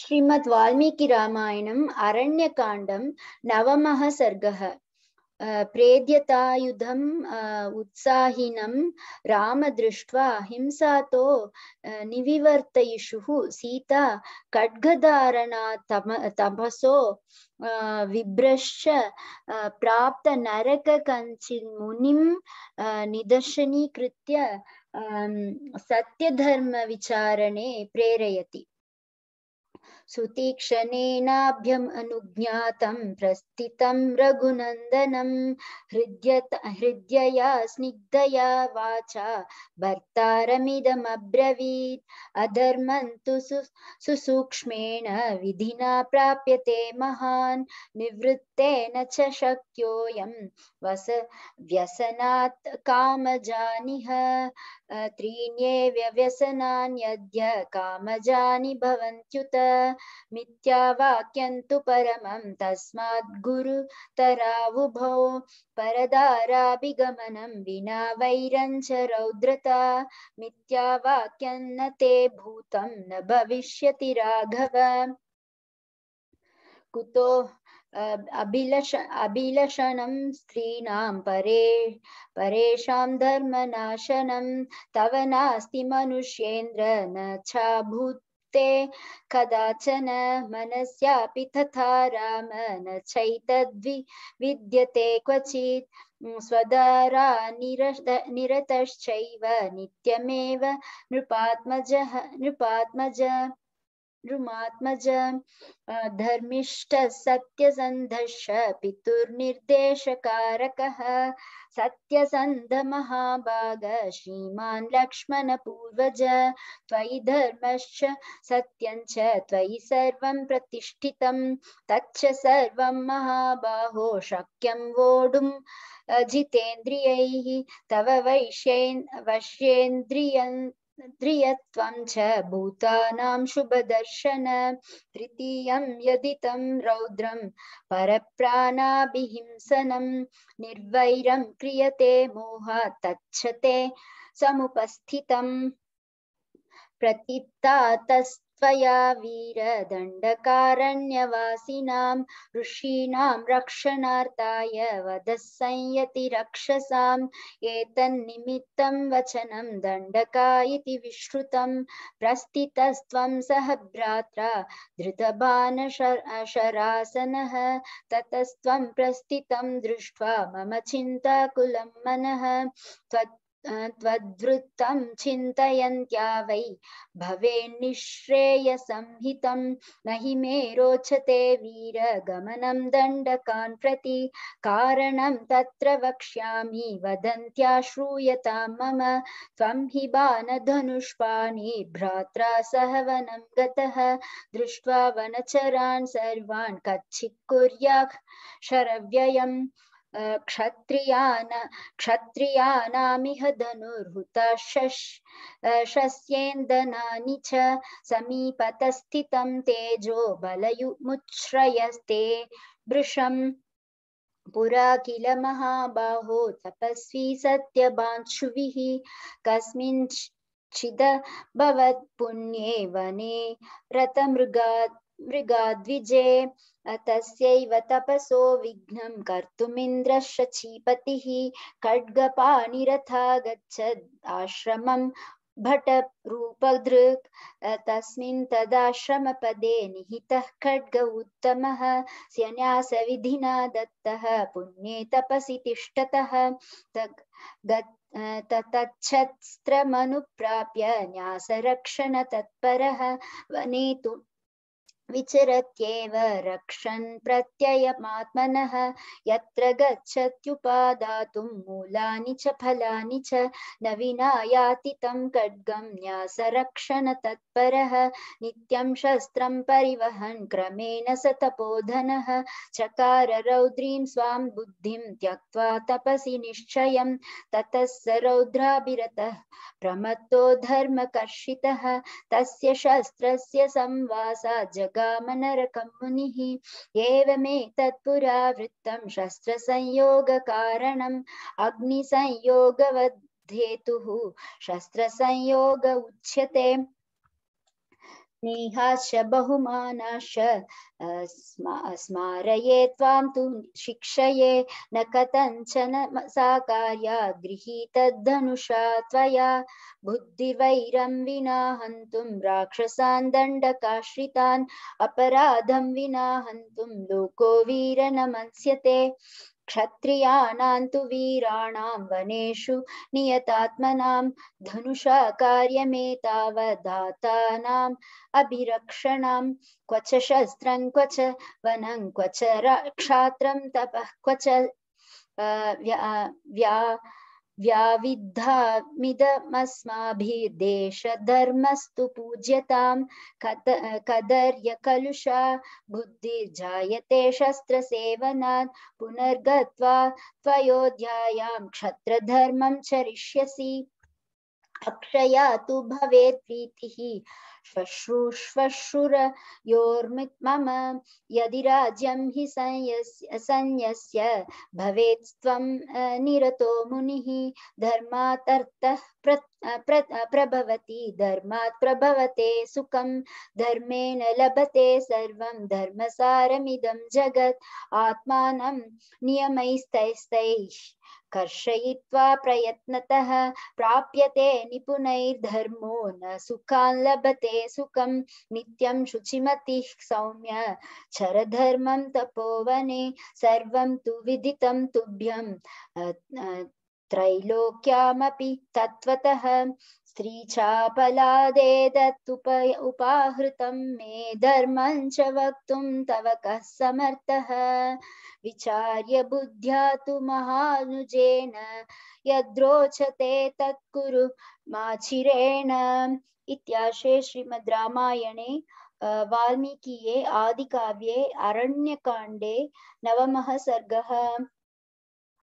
श्रीमद् वाल्मीकि रामायणम् अरण्यकाण्डं नवमः सर्गः प्रेद्यतायुधम् उत्साहिनं रामदृष्ट्वा हिंसातो निविवर्तयिषुः सीता खड्गधारणा तम तपसो विभ्रश्च प्राप्त नरक प्राप्तनरककञ्चिन्मुनिं निदर्शनीकृत्य सत्यधर्मविचारणे प्रेरयति सुतीक्षणेनाभ्यम् अनुज्ञातं प्रस्थितं रघुनन्दनं हृद्यत हृद्यया स्निग्धया वाचा भर्तारमिदमब्रवीत् अधर्मं तु सु सुसूक्ष्मेण विधिना प्राप्यते महान् निवृत्तेन च शक्योऽयं वस व्यसनात् कामजानिह त्रीण्येव्यव्यसनान्यद्य कामजानि भवन्त्युत मिथ्यावाक्यन्तु परमं तस्माद्गुरुतरावुभौ परदाराभिगमनं विना वैरञ्च रौद्रता मिथ्यावाक्यं न ते भूतं न भविष्यति राघव कुतो अभिलष स्त्री स्त्रीणां परे तव नास्ति मनुष्येन्द्र न चाभूत् ते कदाचन मनस्यापि तथा राम न चैतद्वि विद्यते क्वचित् स्वदारा निरत निरतश्चैव नित्यमेव नृपात्मजः नृपात्मज रुमात्मज धर्मिष्ठ सत्यसंध महाभाग श्रीमा लक्ष्मण पूर्वज त्वयि धर्मश्च सत्यं च त्वयि सर्वं प्रतिष्ठितं तच्च सर्वं महाबाहो शक्यं वोडुम जितेन्द्रियैः तव वैश्येन् वश्येन्द्रियन् त्रियत्वं च भूतानां शुभदर्शन तृतीयं यदि तं रौद्रं परप्राणाभिहिंसनं निर्वैरं क्रियते मोह तच्छते समुपस्थितम् प्रतित्तातस् त्वया वीरदण्डकारण्यवासिनां ऋषीणां रक्षणार्थाय वधः संयति रक्षसाम् एतन्निमित्तं वचनं दण्डका इति विश्रुतं प्रस्थितस्त्वं सह भ्रात्रा धृतबाणशरासनः ततस्त्वं प्रस्थितं दृष्ट्वा मम चिन्ताकुलं मनः त्वत् त्वद्वृत्तं चिन्तयन्त्या वै भवेन्निःश्रेयसंहितं न हि मे रोचते वीरगमनं दण्डकान् प्रति कारणं तत्र वक्ष्यामि वदन्त्या श्रूयतां मम त्वं हि बाणधनुष्पाणि भ्रात्रा सह वनं गतः दृष्ट्वा वनचरान् सर्वान् कच्छिक्कुर्या शरव्ययम् क्षत्रियान क्षत्रियानामिह धनुर्हुतः शश शस्येन्दनानि च समीपतस्थितं तेजो बलयुमुच्छ्रयस्ते पुरा किल महाबाहो तपस्वी सत्यबांशुभिः कस्मिंश्चिद भवत्पुण्ये वने रतमृगात् मृगाद्विजे तस्यैव तपसो विघ्न कर्तुमिन्द्रश्च क्षीपतिः खड्गपाणिरथा गच्छद् आश्रमं भटरूपधृक् तस्मिन् तदाश्रमपदे निहितः खड्ग उत्तमः स्यन्यासविधिना दत्तः पुण्ये तपसि तिष्ठतः तच्छस्त्रमनुप्राप्य न्यासरक्षणतत्परः वने विचरत्येव रक्षन् प्रत्ययमात्मनः यत्र गच्छत्युपादातुं मूलानि च फलानि च न विना याति तं खड्गं न्यासरक्षणतत्परः नित्यं शस्त्रं परिवहन् क्रमेण स तपोधनः चकार रौद्रीं स्वां बुद्धिं त्यक्त्वा तपसि निश्चयं ततः स रौद्राभिरतः प्रमत्तो धर्मकर्षितः तस्य शस्त्रस्य संवासा जग गामनरकं मुनिः एवमेतत्पुरा वृत्तं शस्त्रसंयोगकारणम् अग्निसंयोगवद्धेतुः शस्त्रसंयोग उच्यते स्नेहाश्च बहुमानाश्च स्मारये त्वां तु शिक्षये न कथञ्चन सा कार्या गृहीतद्धनुषा त्वया बुद्धिवैरं विना हन्तुं राक्षसान् दण्डकाश्रितान् अपराधं विना हन्तुं लोको वीर न मन्स्यते क्षत्रियाणां तु वीराणां वनेषु नियतात्मनां धनुषा कार्यमेतावधातानाम् अभिरक्षणां क्व च शस्त्रं क्वच च वनं क्वच च क्षात्रं तपः क्व च व्या व्याविद्धामिदमस्माभिर्देशधर्मस्तु पूज्यता कदर्य कलुषा बुद्धिजाते शस्त्र पुनर्गत्वा त्वयोध्यायां क्षत्रधर्म चरष्यसी अक्षया तो भवेत् श्वश्रुश्वश्रुरयोर्मित्मम यदि राज्यं हि संयस्य भवेत् त्वं निरतो मुनिः धर्मातर्तः प्रभवति धर्मात् प्रभवते सुखं धर्मेण लभते सर्वं धर्मसारमिदं जगत् आत्मानं नियमैस्तैस्तैः कर्षयित्वा प्रयत्नतः प्राप्यते निपुणैर्धर्मो न सुखान् लभते सुखम नित्यम शुचिमति सौम्य क्षरधर्म तपोवने सर्व तु विदितं तुभ्यं त्रैलोक्यामपि तत्त्वतः स्त्रीचापलादेदत्तु उपाहृतं मे धर्मं च वक्तुं तव कः समर्थः विचार्य बुद्ध्या तु महानुजेन यद्रोचते तत्कुरु माचिरेण इत्याशे श्रीमद् रामायणे वाल्मीकिये आदिकाव्ये अरण्यकाण्डे नवमः सर्गः